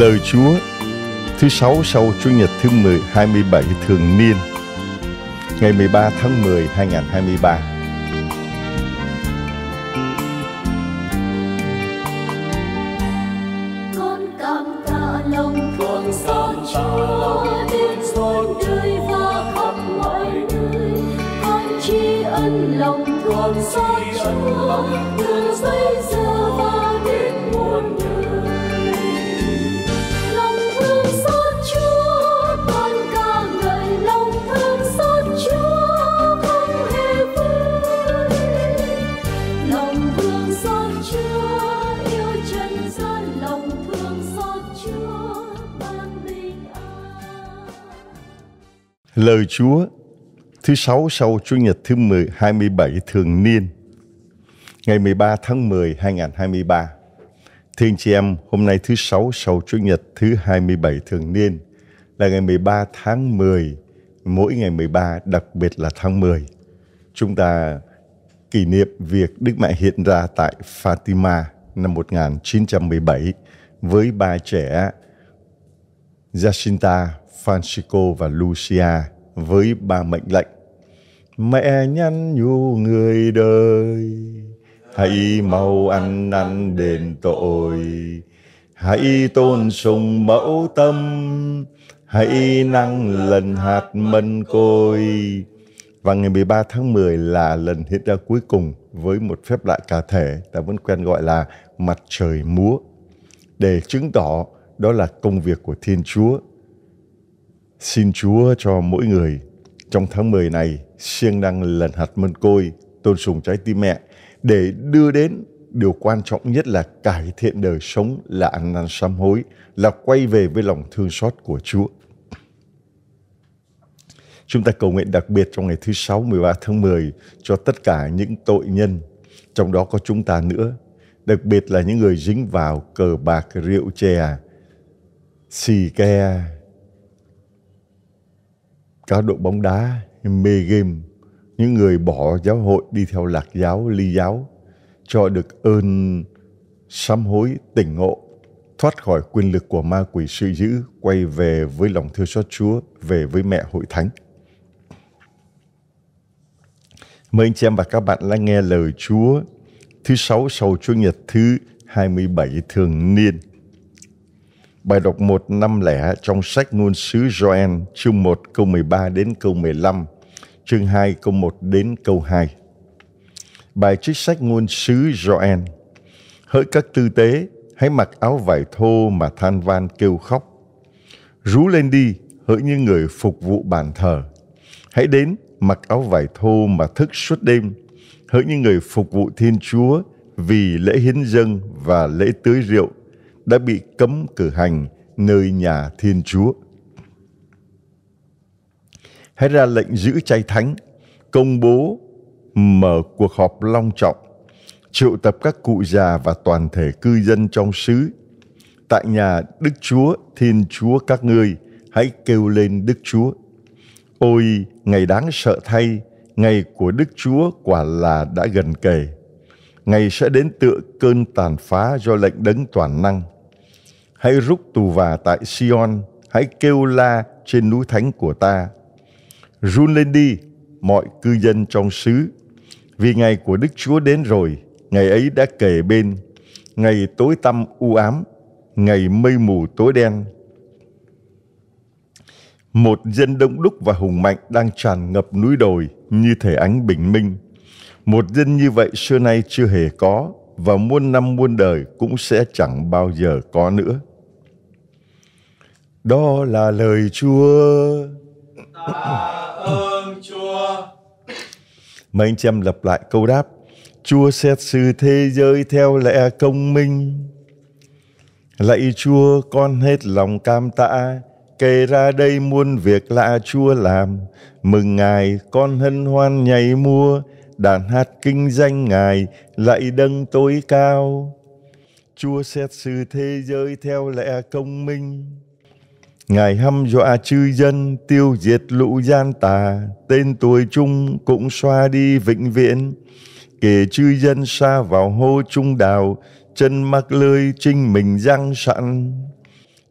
Lời Chúa thứ sáu sau Chủ nhật thứ 10 27 thường niên ngày 13 tháng 10 2023. Lời Chúa thứ sáu sau Chủ nhật thứ 10 27 thường niên ngày 13 tháng 10 2023. Thưa anh chị em, hôm nay thứ sáu sau Chủ nhật thứ 27 thường niên là ngày 13 tháng 10, mỗi ngày 13 đặc biệt là tháng 10. Chúng ta kỷ niệm việc Đức Mẹ hiện ra tại Fatima năm 1917 với ba trẻ Jacinta Francisco và Lucia với ba mệnh lệnh. Mẹ nhắn nhủ người đời, hãy mau ăn năn đền tội, hãy tôn sùng mẫu tâm, hãy năng lần hạt mân côi. Và ngày 13 tháng 10 là lần hiện ra cuối cùng với một phép lạ cá thể ta vẫn quen gọi là mặt trời múa để chứng tỏ đó là công việc của Thiên Chúa Xin Chúa cho mỗi người trong tháng 10 này siêng năng lần hạt mân côi, tôn sùng trái tim mẹ để đưa đến điều quan trọng nhất là cải thiện đời sống là ăn năn sám hối, là quay về với lòng thương xót của Chúa. Chúng ta cầu nguyện đặc biệt trong ngày thứ sáu 13 tháng 10 cho tất cả những tội nhân, trong đó có chúng ta nữa, đặc biệt là những người dính vào cờ bạc rượu chè, xì ke, cá độ bóng đá, mê game, những người bỏ giáo hội đi theo lạc giáo, ly giáo, cho được ơn sám hối, tỉnh ngộ, thoát khỏi quyền lực của ma quỷ sự dữ, quay về với lòng thương xót Chúa, về với mẹ hội thánh. Mời anh chị em và các bạn lắng nghe lời Chúa thứ sáu sau Chúa Nhật thứ 27 thường niên. Bài đọc năm lẻ trong sách ngôn sứ Joel chương 1 câu 13 đến câu 15, chương 2 câu 1 đến câu 2. Bài trích sách ngôn sứ Joel Hỡi các tư tế, hãy mặc áo vải thô mà than van kêu khóc. Rú lên đi, hỡi những người phục vụ bàn thờ. Hãy đến, mặc áo vải thô mà thức suốt đêm. Hỡi những người phục vụ Thiên Chúa vì lễ hiến dâng và lễ tưới rượu đã bị cấm cử hành nơi nhà Thiên Chúa. Hãy ra lệnh giữ chay thánh, công bố mở cuộc họp long trọng, triệu tập các cụ già và toàn thể cư dân trong xứ. Tại nhà Đức Chúa, Thiên Chúa các ngươi, hãy kêu lên Đức Chúa. Ôi, ngày đáng sợ thay, ngày của Đức Chúa quả là đã gần kề. Ngày sẽ đến tựa cơn tàn phá do lệnh đấng toàn năng – hãy rút tù và tại Sion, hãy kêu la trên núi thánh của ta. Run lên đi, mọi cư dân trong xứ, vì ngày của Đức Chúa đến rồi, ngày ấy đã kề bên, ngày tối tăm u ám, ngày mây mù tối đen. Một dân đông đúc và hùng mạnh đang tràn ngập núi đồi như thể ánh bình minh. Một dân như vậy xưa nay chưa hề có và muôn năm muôn đời cũng sẽ chẳng bao giờ có nữa đó là lời Chúa. Ta ơn Chúa. Mấy anh chị em lặp lại câu đáp. Chúa xét xử thế giới theo lẽ công minh. Lạy Chúa, con hết lòng cam tạ, kể ra đây muôn việc lạ Chúa làm. Mừng Ngài, con hân hoan nhảy mua, đàn hát kinh danh Ngài, lạy đấng tối cao. Chúa xét xử thế giới theo lẽ công minh. Ngài hăm dọa chư dân tiêu diệt lũ gian tà, tên tuổi chung cũng xoa đi vĩnh viễn. Kể chư dân xa vào hô trung đào, chân mắc lơi trinh mình răng sẵn.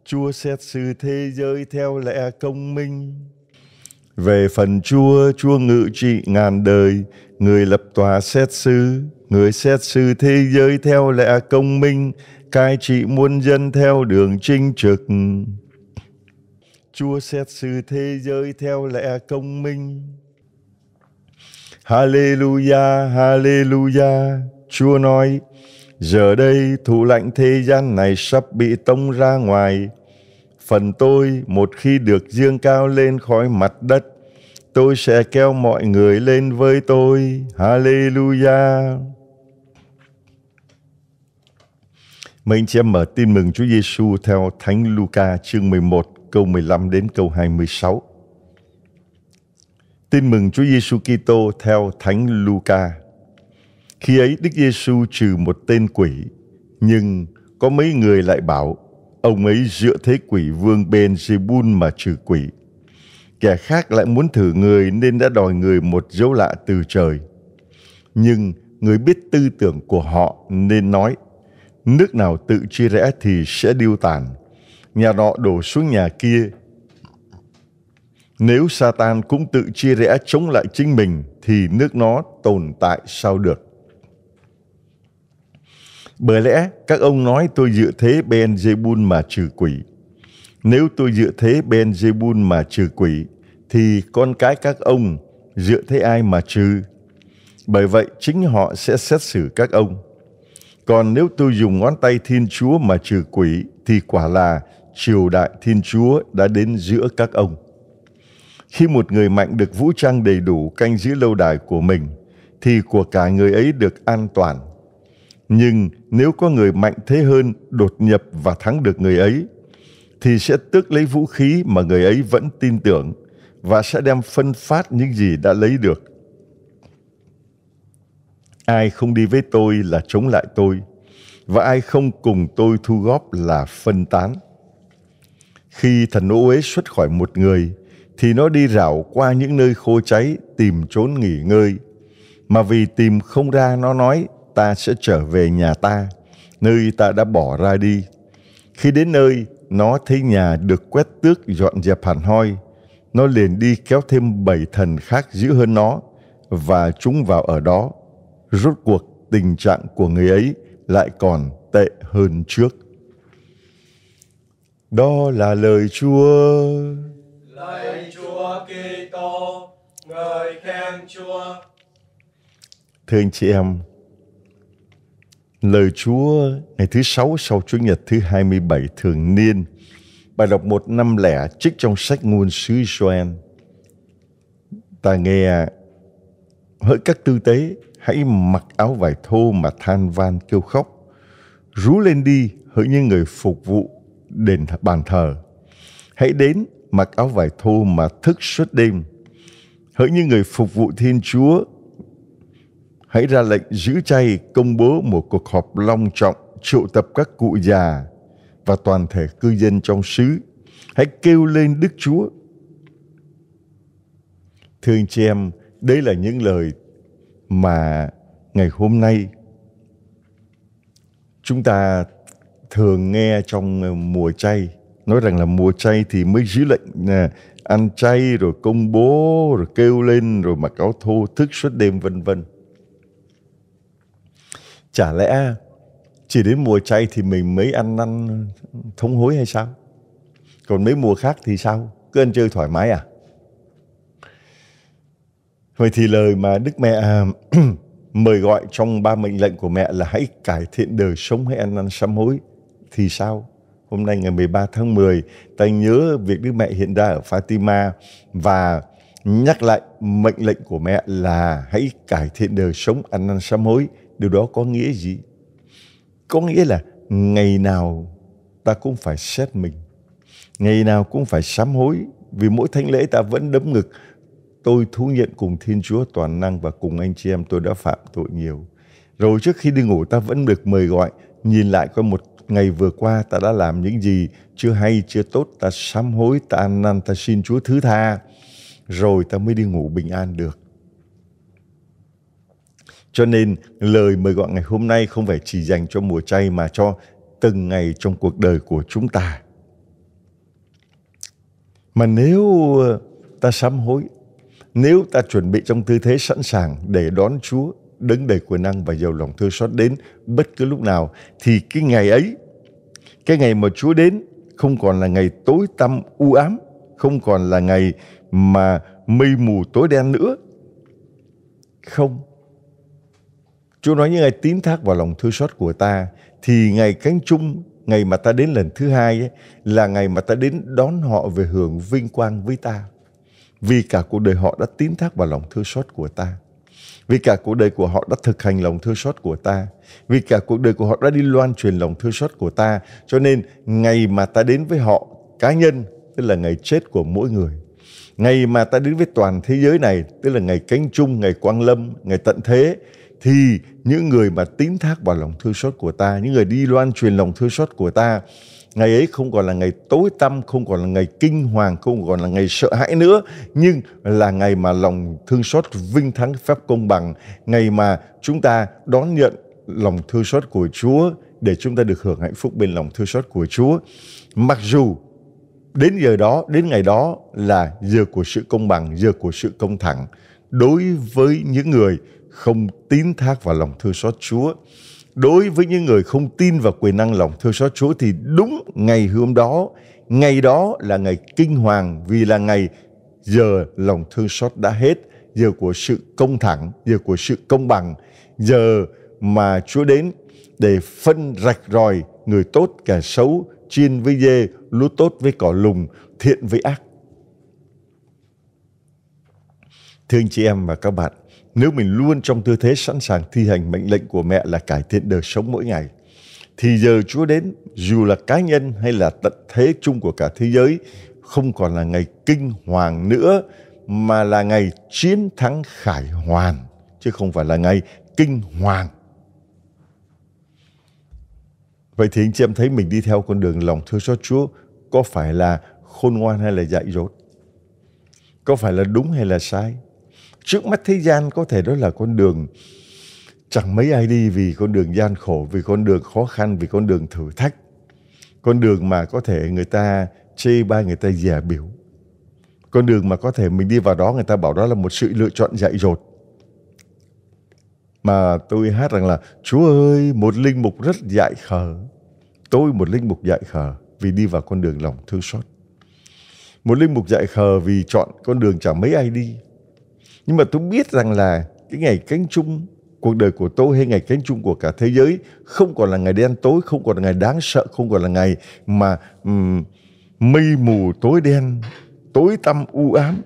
Chúa xét xử thế giới theo lẽ công minh. Về phần Chúa, Chúa ngự trị ngàn đời, người lập tòa xét xử, người xét xử thế giới theo lẽ công minh, cai trị muôn dân theo đường trinh trực. Chúa xét xử thế giới theo lẽ công minh. Hallelujah, Hallelujah. Chúa nói, giờ đây thủ lãnh thế gian này sắp bị tông ra ngoài. Phần tôi một khi được dương cao lên khỏi mặt đất, tôi sẽ kêu mọi người lên với tôi. Hallelujah. Mình sẽ mở tin mừng Chúa Giêsu theo Thánh Luca chương 11 câu 15 đến câu 26. Tin mừng Chúa Giêsu Kitô theo Thánh Luca. Khi ấy Đức Giêsu trừ một tên quỷ, nhưng có mấy người lại bảo ông ấy dựa thế quỷ vương bên Jebun mà trừ quỷ. Kẻ khác lại muốn thử người nên đã đòi người một dấu lạ từ trời. Nhưng người biết tư tưởng của họ nên nói, nước nào tự chia rẽ thì sẽ điêu tàn, nhà nọ đổ xuống nhà kia. Nếu Satan cũng tự chia rẽ chống lại chính mình thì nước nó tồn tại sao được? Bởi lẽ các ông nói tôi dựa thế ben Benjebun mà trừ quỷ. Nếu tôi dựa thế ben Benjebun mà trừ quỷ thì con cái các ông dựa thế ai mà trừ? Bởi vậy chính họ sẽ xét xử các ông. Còn nếu tôi dùng ngón tay Thiên Chúa mà trừ quỷ thì quả là triều đại Thiên Chúa đã đến giữa các ông. Khi một người mạnh được vũ trang đầy đủ canh giữ lâu đài của mình, thì của cả người ấy được an toàn. Nhưng nếu có người mạnh thế hơn đột nhập và thắng được người ấy, thì sẽ tước lấy vũ khí mà người ấy vẫn tin tưởng và sẽ đem phân phát những gì đã lấy được. Ai không đi với tôi là chống lại tôi, và ai không cùng tôi thu góp là phân tán. Khi thần ô uế xuất khỏi một người, thì nó đi rảo qua những nơi khô cháy tìm trốn nghỉ ngơi. Mà vì tìm không ra nó nói, ta sẽ trở về nhà ta, nơi ta đã bỏ ra đi. Khi đến nơi, nó thấy nhà được quét tước dọn dẹp hẳn hoi. Nó liền đi kéo thêm bảy thần khác dữ hơn nó và chúng vào ở đó. Rốt cuộc tình trạng của người ấy lại còn tệ hơn trước. Đó là lời Chúa. Lạy Chúa Kitô, người khen Chúa. Thưa anh chị em, lời Chúa ngày thứ sáu sau Chủ nhật thứ 27 thường niên, bài đọc một năm lẻ trích trong sách ngôn sứ Joel. Ta nghe, hỡi các tư tế, hãy mặc áo vải thô mà than van kêu khóc. Rú lên đi, hỡi những người phục vụ đền bàn thờ. Hãy đến mặc áo vải thô mà thức suốt đêm. Hỡi như người phục vụ Thiên Chúa, hãy ra lệnh giữ chay công bố một cuộc họp long trọng triệu tập các cụ già và toàn thể cư dân trong xứ. Hãy kêu lên Đức Chúa. Thưa anh chị em, đây là những lời mà ngày hôm nay chúng ta thường nghe trong ờ, mùa chay nói rằng là mùa chay thì mới dưới lệnh à, ăn chay rồi công bố rồi kêu lên rồi mặc áo thô thức suốt đêm vân vân chả lẽ chỉ đến mùa chay thì mình mới ăn năn thống hối hay sao còn mấy mùa khác thì sao cứ ăn chơi thoải mái à vậy thì lời mà đức mẹ à, mời gọi trong ba mệnh lệnh của mẹ là hãy cải thiện đời sống hay ăn năn sám hối thì sao? Hôm nay ngày 13 tháng 10, ta nhớ việc Đức Mẹ hiện ra ở Fatima và nhắc lại mệnh lệnh của mẹ là hãy cải thiện đời sống ăn năn sám hối. Điều đó có nghĩa gì? Có nghĩa là ngày nào ta cũng phải xét mình. Ngày nào cũng phải sám hối. Vì mỗi thánh lễ ta vẫn đấm ngực. Tôi thú nhận cùng Thiên Chúa Toàn Năng và cùng anh chị em tôi đã phạm tội nhiều. Rồi trước khi đi ngủ ta vẫn được mời gọi nhìn lại coi một ngày vừa qua ta đã làm những gì chưa hay chưa tốt ta sám hối ta ăn năn ta xin chúa thứ tha rồi ta mới đi ngủ bình an được cho nên lời mời gọi ngày hôm nay không phải chỉ dành cho mùa chay mà cho từng ngày trong cuộc đời của chúng ta mà nếu ta sám hối nếu ta chuẩn bị trong tư thế sẵn sàng để đón chúa đấng đầy quyền năng và giàu lòng thương xót đến bất cứ lúc nào thì cái ngày ấy cái ngày mà Chúa đến không còn là ngày tối tăm u ám không còn là ngày mà mây mù tối đen nữa không Chúa nói những ai tín thác vào lòng thương xót của ta thì ngày cánh chung ngày mà ta đến lần thứ hai ấy, là ngày mà ta đến đón họ về hưởng vinh quang với ta vì cả cuộc đời họ đã tín thác vào lòng thương xót của ta vì cả cuộc đời của họ đã thực hành lòng thương xót của ta. Vì cả cuộc đời của họ đã đi loan truyền lòng thương xót của ta. Cho nên ngày mà ta đến với họ cá nhân, tức là ngày chết của mỗi người. Ngày mà ta đến với toàn thế giới này, tức là ngày cánh chung, ngày quang lâm, ngày tận thế, thì những người mà tín thác vào lòng thương xót của ta, những người đi loan truyền lòng thương xót của ta, ngày ấy không còn là ngày tối tăm không còn là ngày kinh hoàng không còn là ngày sợ hãi nữa nhưng là ngày mà lòng thương xót vinh thắng phép công bằng ngày mà chúng ta đón nhận lòng thương xót của Chúa để chúng ta được hưởng hạnh phúc bên lòng thương xót của Chúa mặc dù đến giờ đó đến ngày đó là giờ của sự công bằng giờ của sự công thẳng đối với những người không tín thác vào lòng thương xót Chúa đối với những người không tin vào quyền năng lòng thương xót Chúa thì đúng ngày hôm đó, ngày đó là ngày kinh hoàng vì là ngày giờ lòng thương xót đã hết, giờ của sự công thẳng, giờ của sự công bằng, giờ mà Chúa đến để phân rạch ròi người tốt kẻ xấu, chiên với dê, lúa tốt với cỏ lùng, thiện với ác. Thưa anh chị em và các bạn, nếu mình luôn trong tư thế sẵn sàng thi hành mệnh lệnh của mẹ là cải thiện đời sống mỗi ngày, thì giờ Chúa đến, dù là cá nhân hay là tận thế chung của cả thế giới, không còn là ngày kinh hoàng nữa, mà là ngày chiến thắng khải hoàn, chứ không phải là ngày kinh hoàng. Vậy thì anh chị em thấy mình đi theo con đường lòng thương xót Chúa có phải là khôn ngoan hay là dại dột? Có phải là đúng hay là sai? trước mắt thế gian có thể đó là con đường chẳng mấy ai đi vì con đường gian khổ vì con đường khó khăn vì con đường thử thách con đường mà có thể người ta chê bai người ta dè biểu con đường mà có thể mình đi vào đó người ta bảo đó là một sự lựa chọn dạy dột mà tôi hát rằng là Chúa ơi một linh mục rất dạy khờ tôi một linh mục dạy khờ vì đi vào con đường lòng thương xót một linh mục dạy khờ vì chọn con đường chẳng mấy ai đi nhưng mà tôi biết rằng là cái ngày cánh chung cuộc đời của tôi hay ngày cánh chung của cả thế giới không còn là ngày đen tối không còn là ngày đáng sợ không còn là ngày mà um, mây mù tối đen tối tăm u ám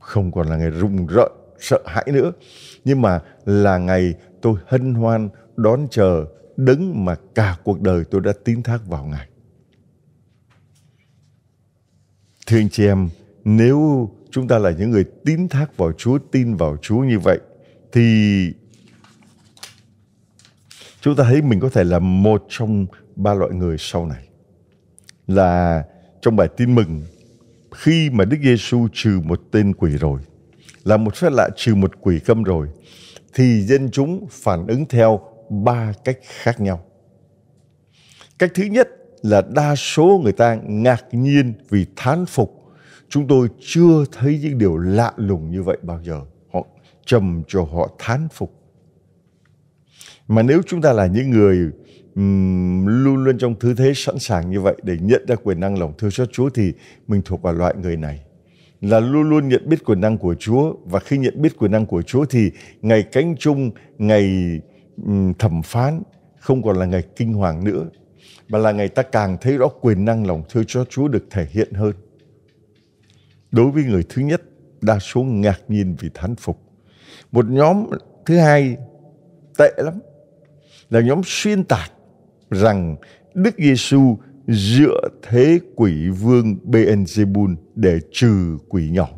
không còn là ngày rùng rợn sợ hãi nữa nhưng mà là ngày tôi hân hoan đón chờ đấng mà cả cuộc đời tôi đã tín thác vào ngài thưa anh chị em nếu chúng ta là những người tín thác vào Chúa, tin vào Chúa như vậy thì chúng ta thấy mình có thể là một trong ba loại người sau này. Là trong bài tin mừng khi mà Đức Giêsu trừ một tên quỷ rồi, là một phép lạ trừ một quỷ câm rồi thì dân chúng phản ứng theo ba cách khác nhau. Cách thứ nhất là đa số người ta ngạc nhiên vì thán phục Chúng tôi chưa thấy những điều lạ lùng như vậy bao giờ. Họ trầm cho họ thán phục. Mà nếu chúng ta là những người um, luôn luôn trong thứ thế sẵn sàng như vậy để nhận ra quyền năng lòng thương xót Chúa thì mình thuộc vào loại người này là luôn luôn nhận biết quyền năng của Chúa và khi nhận biết quyền năng của Chúa thì ngày cánh chung, ngày thẩm phán không còn là ngày kinh hoàng nữa mà là ngày ta càng thấy rõ quyền năng lòng thương cho Chúa được thể hiện hơn. Đối với người thứ nhất, đa số ngạc nhiên vì thán phục. Một nhóm thứ hai tệ lắm là nhóm xuyên tạc rằng Đức Giêsu dựa thế quỷ vương Beelzebul để trừ quỷ nhỏ.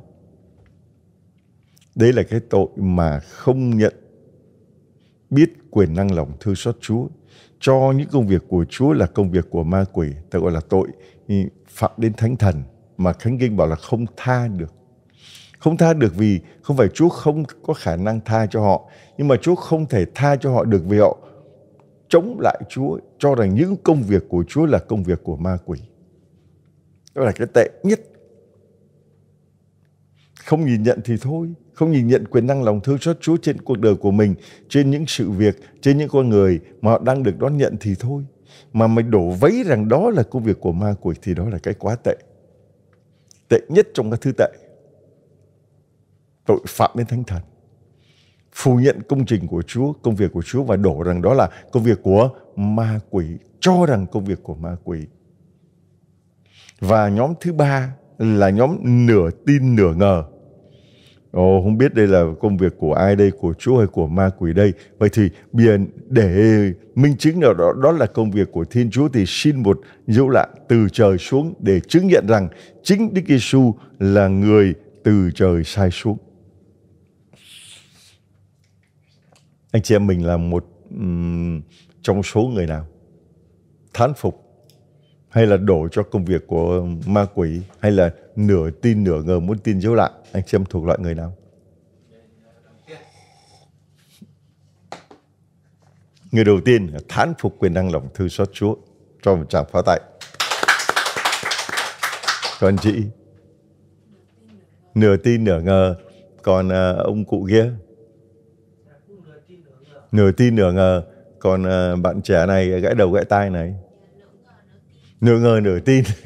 Đấy là cái tội mà không nhận biết quyền năng lòng thương xót Chúa cho những công việc của Chúa là công việc của ma quỷ, ta gọi là tội phạm đến thánh thần mà Thánh Kinh bảo là không tha được. Không tha được vì không phải Chúa không có khả năng tha cho họ, nhưng mà Chúa không thể tha cho họ được vì họ chống lại Chúa, cho rằng những công việc của Chúa là công việc của ma quỷ. Đó là cái tệ nhất. Không nhìn nhận thì thôi, không nhìn nhận quyền năng lòng thương xót Chúa trên cuộc đời của mình, trên những sự việc, trên những con người mà họ đang được đón nhận thì thôi. Mà mày đổ vấy rằng đó là công việc của ma quỷ thì đó là cái quá tệ tệ nhất trong các thứ tệ tội phạm đến thánh thần phủ nhận công trình của Chúa, công việc của Chúa và đổ rằng đó là công việc của ma quỷ, cho rằng công việc của ma quỷ. Và nhóm thứ ba là nhóm nửa tin nửa ngờ. Ồ, không biết đây là công việc của ai đây, của Chúa hay của ma quỷ đây. Vậy thì bây để minh chứng nào đó, đó là công việc của Thiên Chúa thì xin một dấu lạ từ trời xuống để chứng nhận rằng chính Đức Giêsu là người từ trời sai xuống. Anh chị em mình là một um, trong số người nào thán phục hay là đổ cho công việc của ma quỷ hay là nửa tin nửa ngờ muốn tin dấu lại anh xem thuộc loại người nào người đầu tiên thán phục quyền năng lòng thư xót chúa cho một tràng pháo tay còn chị nửa tin nửa ngờ còn à, ông cụ kia nửa tin nửa ngờ còn à, bạn trẻ này gãy đầu gãy tai này nửa ngờ nửa tin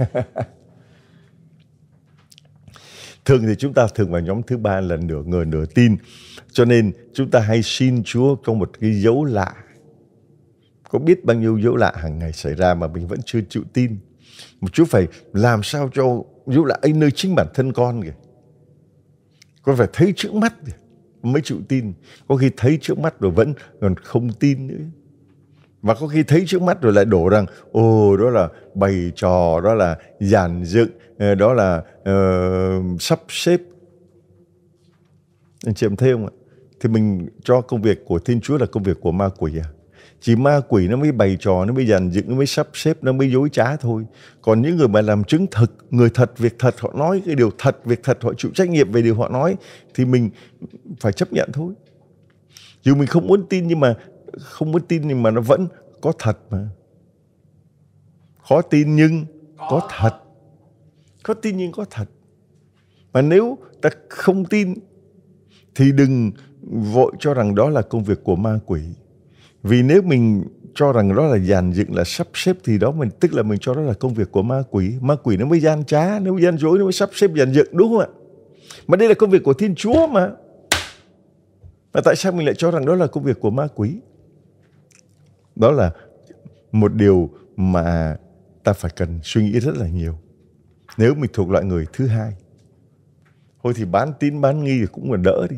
thường thì chúng ta thường vào nhóm thứ ba là nửa ngờ nửa tin cho nên chúng ta hay xin Chúa có một cái dấu lạ có biết bao nhiêu dấu lạ hàng ngày xảy ra mà mình vẫn chưa chịu tin một Chúa phải làm sao cho dấu lạ ấy nơi chính bản thân con kìa con phải thấy trước mắt kìa mới chịu tin có khi thấy trước mắt rồi vẫn còn không tin nữa và có khi thấy trước mắt rồi lại đổ rằng ồ đó là bày trò đó là giàn dựng ờ, đó là uh, sắp xếp anh chị em thấy không ạ thì mình cho công việc của thiên chúa là công việc của ma quỷ à chỉ ma quỷ nó mới bày trò nó mới giàn dựng nó mới sắp xếp nó mới dối trá thôi còn những người mà làm chứng thực người thật việc thật họ nói cái điều thật việc thật họ chịu trách nhiệm về điều họ nói thì mình phải chấp nhận thôi dù mình không muốn tin nhưng mà không muốn tin nhưng mà nó vẫn có thật mà khó tin nhưng có thật khó tin nhưng có thật mà nếu ta không tin thì đừng vội cho rằng đó là công việc của ma quỷ vì nếu mình cho rằng đó là dàn dựng là sắp xếp thì đó mình tức là mình cho đó là công việc của ma quỷ ma quỷ nó mới gian trá nó mới gian dối nó mới sắp xếp dàn dựng đúng không ạ mà đây là công việc của thiên chúa mà mà tại sao mình lại cho rằng đó là công việc của ma quỷ đó là một điều mà ta phải cần suy nghĩ rất là nhiều nếu mình thuộc loại người thứ hai thôi thì bán tin bán nghi thì cũng là đỡ đi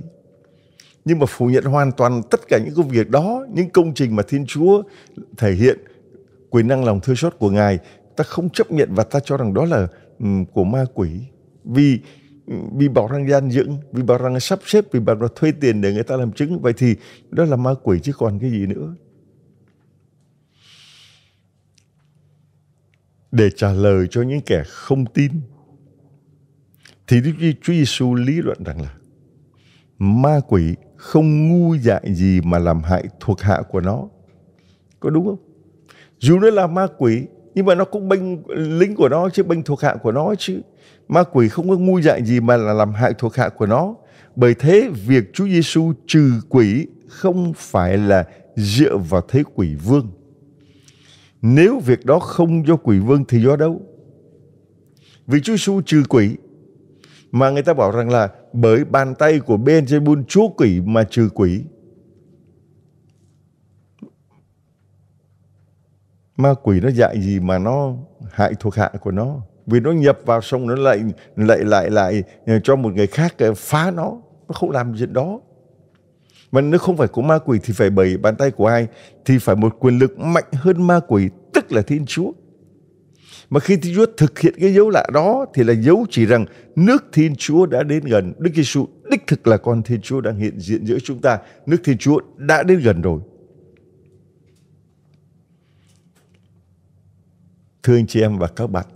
nhưng mà phủ nhận hoàn toàn tất cả những công việc đó những công trình mà thiên chúa thể hiện quyền năng lòng thương xót của ngài ta không chấp nhận và ta cho rằng đó là um, của ma quỷ vì vì bảo rằng gian dựng vì bảo rằng sắp xếp vì bảo rằng thuê tiền để người ta làm chứng vậy thì đó là ma quỷ chứ còn cái gì nữa để trả lời cho những kẻ không tin thì Đức Chúa Giêsu lý luận rằng là ma quỷ không ngu dại gì mà làm hại thuộc hạ của nó. Có đúng không? Dù nó là ma quỷ nhưng mà nó cũng bênh lính của nó chứ bênh thuộc hạ của nó chứ. Ma quỷ không có ngu dại gì mà là làm hại thuộc hạ của nó. Bởi thế việc Chúa Giêsu trừ quỷ không phải là dựa vào thế quỷ vương nếu việc đó không do quỷ vương thì do đâu? Vì Chúa Giêsu trừ quỷ mà người ta bảo rằng là bởi bàn tay của Benjamin chúa quỷ mà trừ quỷ. Ma quỷ nó dạy gì mà nó hại thuộc hạ của nó. Vì nó nhập vào xong nó lại lại lại lại cho một người khác ờ, phá nó. Nó không làm chuyện đó. Mà nếu không phải của ma quỷ thì phải bởi bàn tay của ai? Thì phải một quyền lực mạnh hơn ma quỷ, tức là Thiên Chúa. Mà khi Thiên Chúa thực hiện cái dấu lạ đó thì là dấu chỉ rằng nước Thiên Chúa đã đến gần. Đức Giêsu đích thực là con Thiên Chúa đang hiện diện giữa chúng ta. Nước Thiên Chúa đã đến gần rồi. Thưa anh chị em và các bạn,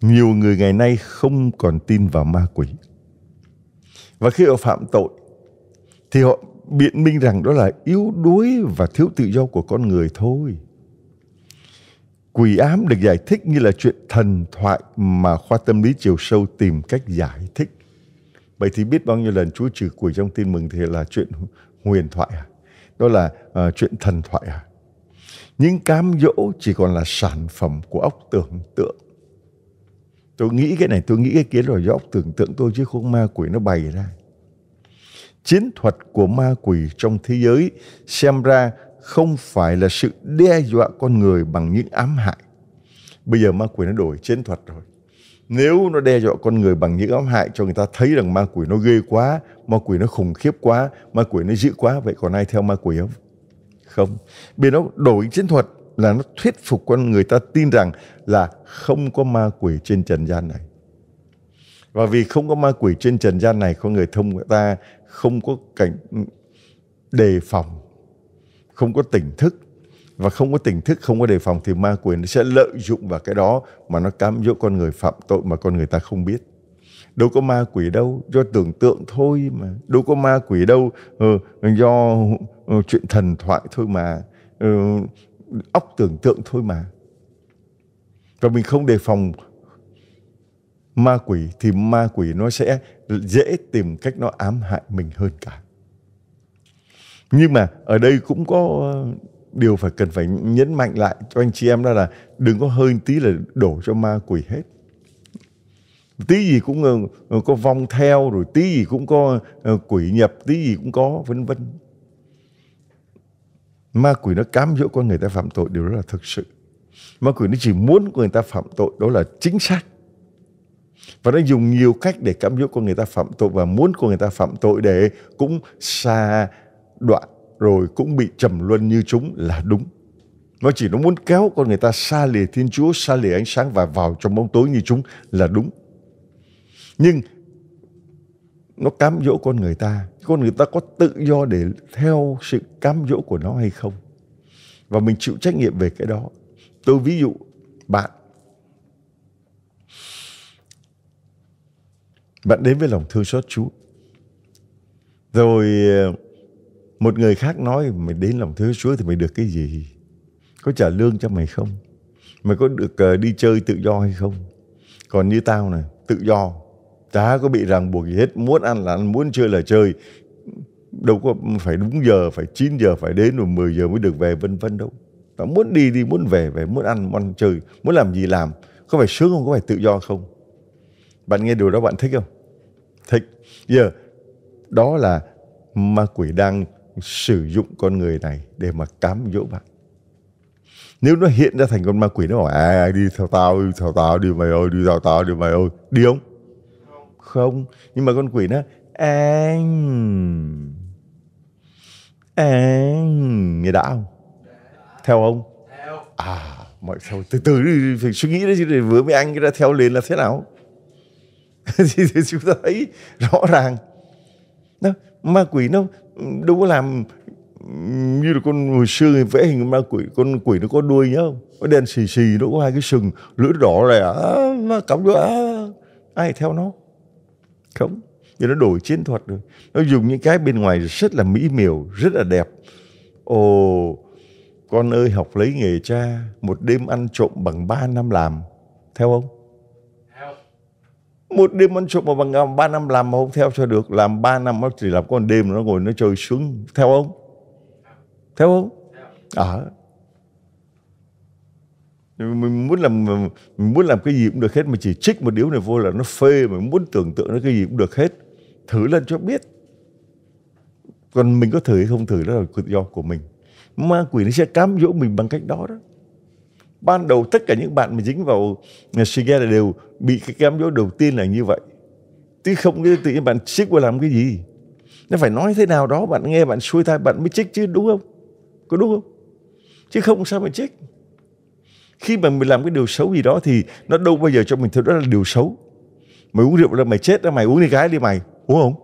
nhiều người ngày nay không còn tin vào ma quỷ. Và khi họ phạm tội, thì họ biện minh rằng đó là yếu đuối và thiếu tự do của con người thôi quỷ ám được giải thích như là chuyện thần thoại mà khoa tâm lý chiều sâu tìm cách giải thích vậy thì biết bao nhiêu lần chúa trừ quỷ trong tin mừng thì là chuyện huyền thoại à đó là uh, chuyện thần thoại à những cám dỗ chỉ còn là sản phẩm của ốc tưởng tượng tôi nghĩ cái này tôi nghĩ cái kiến rồi do ốc tưởng tượng tôi chứ không ma quỷ nó bày ra chiến thuật của ma quỷ trong thế giới xem ra không phải là sự đe dọa con người bằng những ám hại. Bây giờ ma quỷ nó đổi chiến thuật rồi. Nếu nó đe dọa con người bằng những ám hại cho người ta thấy rằng ma quỷ nó ghê quá, ma quỷ nó khủng khiếp quá, ma quỷ nó dữ quá, vậy còn ai theo ma quỷ không? Không. Bây nó đổi chiến thuật là nó thuyết phục con người ta tin rằng là không có ma quỷ trên trần gian này. Và vì không có ma quỷ trên trần gian này, con người thông người ta không có cảnh đề phòng không có tỉnh thức và không có tỉnh thức không có đề phòng thì ma quỷ nó sẽ lợi dụng vào cái đó mà nó cám dỗ con người phạm tội mà con người ta không biết đâu có ma quỷ đâu do tưởng tượng thôi mà đâu có ma quỷ đâu ờ, do ờ, chuyện thần thoại thôi mà ừ, óc tưởng tượng thôi mà và mình không đề phòng ma quỷ thì ma quỷ nó sẽ dễ tìm cách nó ám hại mình hơn cả nhưng mà ở đây cũng có ờ, điều phải cần phải nhấn mạnh lại cho anh chị em đó là đừng có hơi tí là đổ cho ma quỷ hết tí gì cũng ờ, ờ, có vong theo rồi tí gì cũng có quỷ nhập tí gì cũng có vân vân ma quỷ nó cám dỗ con người ta phạm tội điều đó là thực sự ma quỷ nó chỉ muốn người ta phạm tội đó là chính xác và nó dùng nhiều cách để cám dỗ con người ta phạm tội và muốn con người ta phạm tội để cũng xa đoạn rồi cũng bị trầm luân như chúng là đúng nó chỉ nó muốn kéo con người ta xa lìa Thiên Chúa, xa lìa ánh sáng và vào trong bóng tối như chúng là đúng. Nhưng nó cám dỗ con người ta. Con người ta có tự do để theo sự cám dỗ của nó hay không? Và mình chịu trách nhiệm về cái đó. Tôi ví dụ bạn Bạn đến với lòng thương xót Chúa. Rồi ờ, một người khác nói mày đến lòng thương Chúa thì mày được cái gì? Có trả lương cho mày không? Mày có được ờ, đi chơi tự do hay không? Còn như tao này, tự do. Chả có bị ràng buộc gì hết. Muốn ăn là ăn, muốn chơi là chơi. Đâu có phải đúng giờ, phải 9 giờ, phải đến rồi 10 giờ mới được về vân vân đâu. Tao muốn đi đi, muốn về về, muốn ăn, muốn chơi, muốn làm gì làm. Có phải sướng không? Có phải tự do không? Bạn nghe điều đó bạn thích không? thích giờ yeah. đó là ma quỷ đang sử dụng con người này để mà cám dỗ bạn nếu nó hiện ra thành con ma quỷ nó bảo à đi theo tao đi theo tao đi mày ơi đi theo tao đi mày ơi đi không không nhưng mà con quỷ nó anh anh nghe đã không theo ông à mọi sau từ từ phải suy nghĩ đấy chứ vừa mới anh cái đã theo liền là thế nào thì, thì chúng ta thấy rõ ràng đó, ma quỷ nó đâu có làm như là con hồi xưa vẽ hình ma quỷ con quỷ nó có đuôi nhá có đen xì xì nó có hai cái sừng lưỡi đỏ này à, nó cắm đuôi à, ai theo nó không vì nó đổi chiến thuật rồi nó dùng những cái bên ngoài rất là mỹ miều rất là đẹp ồ con ơi học lấy nghề cha một đêm ăn trộm bằng ba năm làm theo ông một đêm ăn trộm mà bằng ông ba năm làm mà không theo cho được làm ba năm nó chỉ làm con đêm nó ngồi nó chơi xuống theo ông theo ông à mình muốn làm mình muốn làm cái gì cũng được hết mà chỉ trích một điếu này vô là nó phê mà muốn tưởng tượng nó cái gì cũng được hết thử lên cho biết còn mình có thử hay không thử đó là tự do của mình ma quỷ nó sẽ cám dỗ mình bằng cách đó đó ban đầu tất cả những bạn mà dính vào Shiger là đều bị cái cám dỗ đầu tiên là như vậy chứ không cái tự nhiên bạn chích qua làm cái gì nó phải nói thế nào đó bạn nghe bạn xuôi tai bạn mới chích chứ đúng không có đúng không chứ không sao mà chích. khi mà mình làm cái điều xấu gì đó thì nó đâu bao giờ cho mình thấy đó là điều xấu mày uống rượu là mày chết đó mày uống đi cái đi mày uống không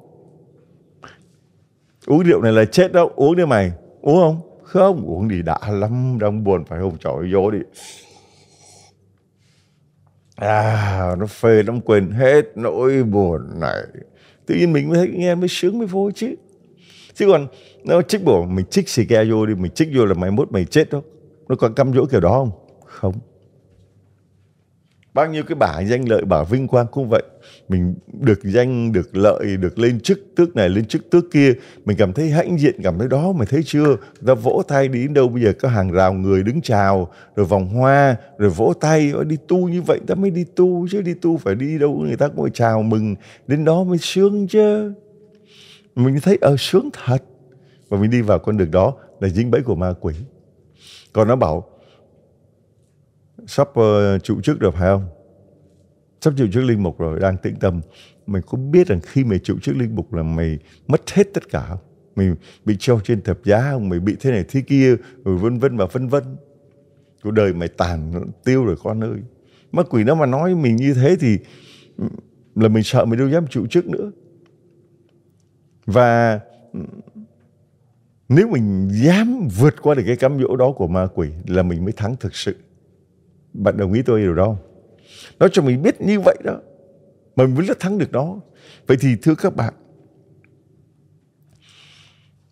uống rượu này là chết đó uống đi mày uống không không uống đi đã lắm đang buồn phải không trời vô đi à nó phê lắm quên hết nỗi buồn này tự nhiên mình mới thấy nghe mới sướng mới vui chứ chứ còn nó trích bổ mình trích xì ke vô đi mình trích vô là mày mốt mày chết đó nó còn căm dỗ kiểu đó không không bao nhiêu cái bả danh lợi bả vinh quang cũng vậy mình được danh được lợi được lên chức tước này lên chức tước kia mình cảm thấy hãnh diện cảm thấy đó mày thấy chưa ta vỗ tay đi đến đâu bây giờ có hàng rào người đứng chào rồi vòng hoa rồi vỗ tay đi tu như vậy ta mới đi tu chứ đi tu phải đi đâu người ta cũng phải chào mừng đến đó mới sướng chứ mình thấy ở ờ, sướng thật và mình đi vào con đường đó là dính bẫy của ma quỷ còn nó bảo sắp uh, chức được phải không sắp chịu chức linh mục rồi đang tĩnh tâm mình có biết rằng khi mày chịu chức linh mục là mày mất hết tất cả không mình bị treo trên thập giá không mày bị thế này thế kia rồi vân vân và vân vân cuộc đời mày tàn tiêu rồi con ơi ma quỷ nó mà nói mình như thế thì là mình sợ mình đâu dám chịu chức nữa và nếu mình dám vượt qua được cái cám dỗ đó của ma quỷ là mình mới thắng thực sự bạn đồng ý tôi điều đó không? Nó cho mình biết như vậy đó. Mà mình mới là thắng được nó. Vậy thì thưa các bạn,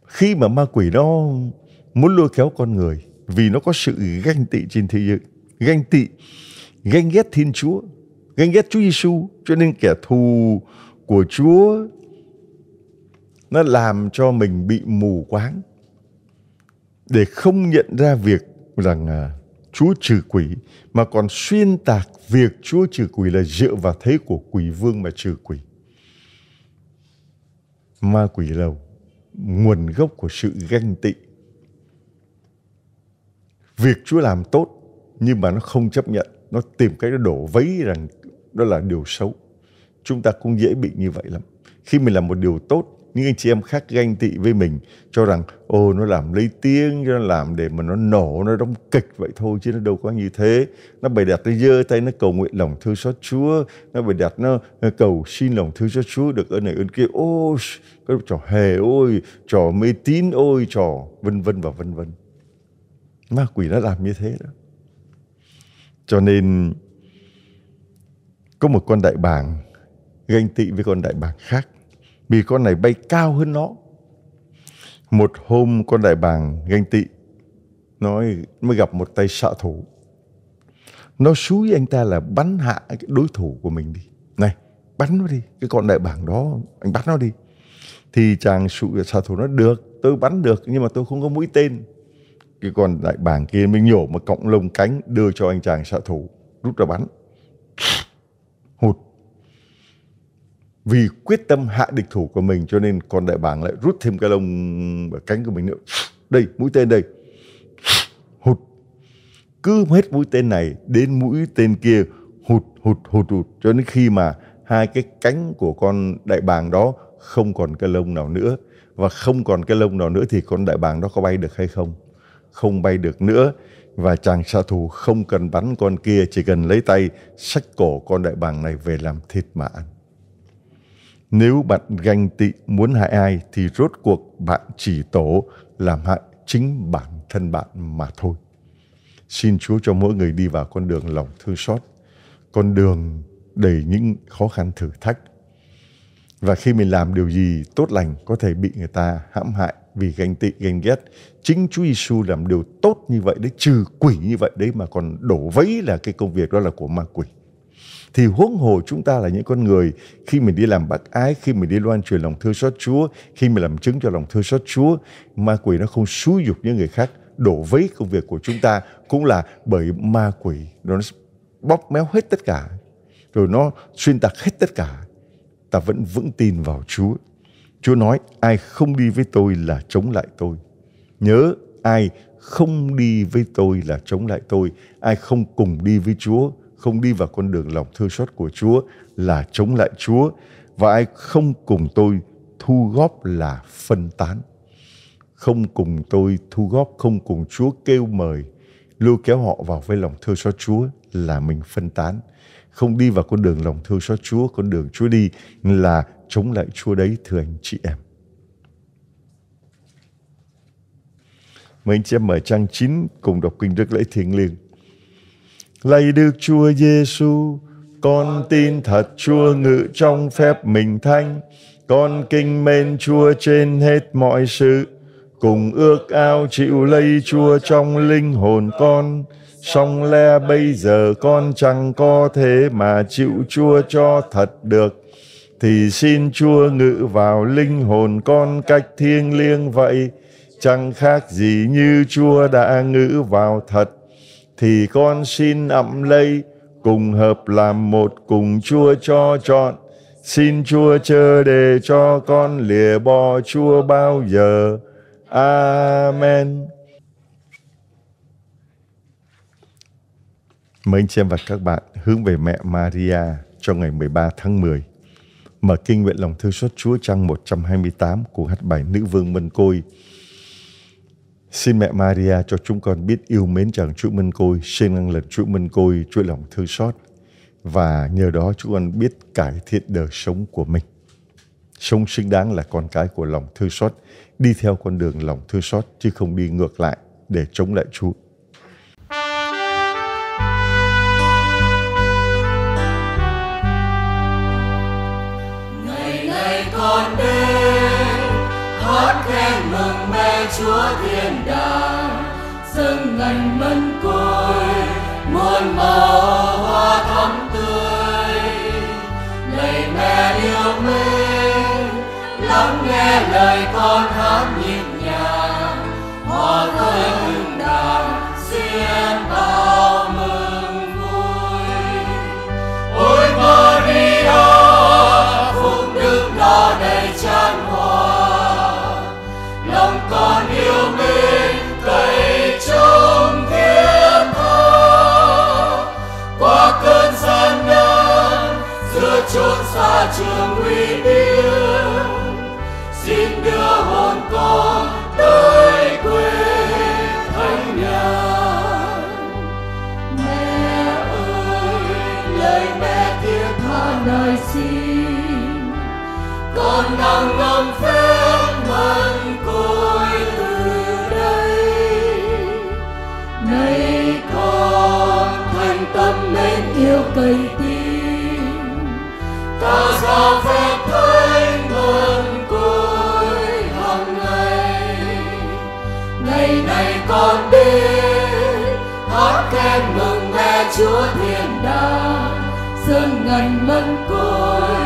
khi mà ma quỷ nó muốn lôi kéo con người vì nó có sự ganh tị trên thế giới, ganh tị, ganh ghét Thiên Chúa, ganh ghét Chúa Giêsu, cho nên kẻ thù của Chúa nó làm cho mình bị mù quáng để không nhận ra việc rằng à, Chúa trừ quỷ mà còn xuyên tạc việc Chúa trừ quỷ là dựa vào thế của quỷ vương mà trừ quỷ. Ma quỷ là nguồn gốc của sự ganh tị. Việc Chúa làm tốt nhưng mà nó không chấp nhận, nó tìm cách nó đổ vấy rằng đó là điều xấu. Chúng ta cũng dễ bị như vậy lắm. Khi mình làm một điều tốt những anh chị em khác ganh tị với mình cho rằng ô nó làm lấy tiếng nó làm để mà nó nổ nó đóng kịch vậy thôi chứ nó đâu có như thế nó bày đặt nó giơ tay nó cầu nguyện lòng thương xót chúa nó bày đặt nó, nó cầu xin lòng thương xót chúa được ơn này ơn kia ô cái trò hề ôi trò mê tín ôi trò vân vân và vân vân ma quỷ nó làm như thế đó cho nên có một con đại bàng ganh tị với con đại bàng khác vì con này bay cao hơn nó một hôm con đại bàng ganh tị nói mới gặp một tay xạ thủ nó xúi anh ta là bắn hạ cái đối thủ của mình đi này bắn nó đi cái con đại bàng đó anh bắn nó đi thì chàng sụ xạ thủ nó được tôi bắn được nhưng mà tôi không có mũi tên cái con đại bàng kia mới nhổ một cọng lông cánh đưa cho anh chàng xạ thủ rút ra bắn hụt vì quyết tâm hạ địch thủ của mình cho nên con đại bàng lại rút thêm cái lông và cánh của mình nữa đây mũi tên đây hụt cứ hết mũi tên này đến mũi tên kia hụt hụt hụt hụt cho đến khi mà hai cái cánh của con đại bàng đó không còn cái lông nào nữa và không còn cái lông nào nữa thì con đại bàng đó có bay được hay không không bay được nữa và chàng xạ thủ không cần bắn con kia chỉ cần lấy tay sách cổ con đại bàng này về làm thịt mà ăn nếu bạn ganh tị muốn hại ai thì rốt cuộc bạn chỉ tổ làm hại chính bản thân bạn mà thôi. Xin Chúa cho mỗi người đi vào con đường lòng thương xót, con đường đầy những khó khăn thử thách. Và khi mình làm điều gì tốt lành có thể bị người ta hãm hại vì ganh tị, ganh ghét. Chính Chúa Giêsu làm điều tốt như vậy đấy, trừ quỷ như vậy đấy mà còn đổ vấy là cái công việc đó là của ma quỷ thì huống hồ chúng ta là những con người khi mình đi làm bác ái khi mình đi loan truyền lòng thương xót Chúa khi mình làm chứng cho lòng thương xót Chúa ma quỷ nó không xúi dục những người khác đổ vấy công việc của chúng ta cũng là bởi ma quỷ nó bóp méo hết tất cả rồi nó xuyên tạc hết tất cả ta vẫn vững tin vào Chúa Chúa nói ai không đi với tôi là chống lại tôi nhớ ai không đi với tôi là chống lại tôi ai không cùng đi với Chúa không đi vào con đường lòng thương xót của Chúa là chống lại Chúa và ai không cùng tôi thu góp là phân tán không cùng tôi thu góp không cùng Chúa kêu mời lôi kéo họ vào với lòng thương xót Chúa là mình phân tán không đi vào con đường lòng thương xót Chúa con đường Chúa đi là chống lại Chúa đấy thưa anh chị em Mời anh chị em mở trang 9 cùng đọc kinh Đức Lễ Thiêng Liêng. Lạy Đức Chúa Giêsu, con tin thật Chúa ngự trong phép mình thanh, con kinh mến Chúa trên hết mọi sự, cùng ước ao chịu lấy Chúa trong linh hồn con. Song le bây giờ con chẳng có thế mà chịu Chúa cho thật được, thì xin Chúa ngự vào linh hồn con cách thiêng liêng vậy, chẳng khác gì như Chúa đã ngự vào thật thì con xin ậm lây cùng hợp làm một cùng chúa cho chọn xin chúa chớ để cho con lìa bỏ chúa bao giờ amen Mời anh chị em và các bạn hướng về mẹ Maria cho ngày 13 tháng 10. Mở kinh nguyện lòng thương xót Chúa trang 128 của hát bài Nữ Vương Mân Côi Xin mẹ Maria cho chúng con biết yêu mến chàng Chúa Minh Côi, xin năng lực Chúa Minh Côi, chuỗi lòng thư xót và nhờ đó chúng con biết cải thiện đời sống của mình. Sống xứng đáng là con cái của lòng thư xót, đi theo con đường lòng thư xót chứ không đi ngược lại để chống lại Chúa. chúa thiên đàng dâng ngành mân côi muôn màu hoa thắm tươi lạy mẹ yêu mến lắng nghe lời con hát nhịp nhàng hoa tươi chốn xa trường nguy hiểm xin đưa hồn con tới quê thánh nhà mẹ ơi lời mẹ thiết tha nài xin con đang ngâm phép mân côi từ đây nay con thành tâm nên yêu cây con đến hót khen mừng nghe chúa thiên đàng dương ngần mân côi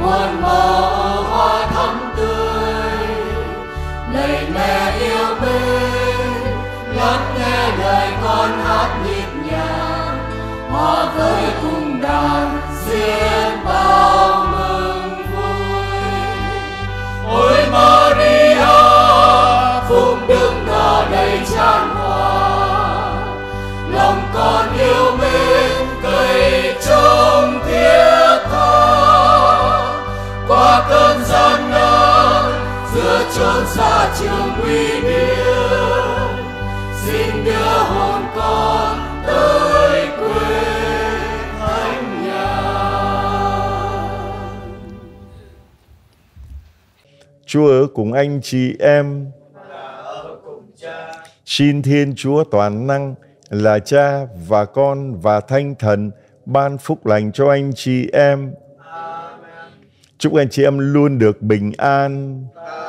muôn màu hoa thắm tươi lấy mẹ yêu bên lắng nghe lời con hát nhịp nhàng hoa với cung đàn riêng trốn xa trường nguy hiểm xin đưa hồn con tới quê thánh nhà Chúa ở cùng anh chị em Xin Thiên Chúa Toàn Năng là Cha và Con và Thanh Thần ban phúc lành cho anh chị em. Amen. Chúc anh chị em luôn được bình an. Amen.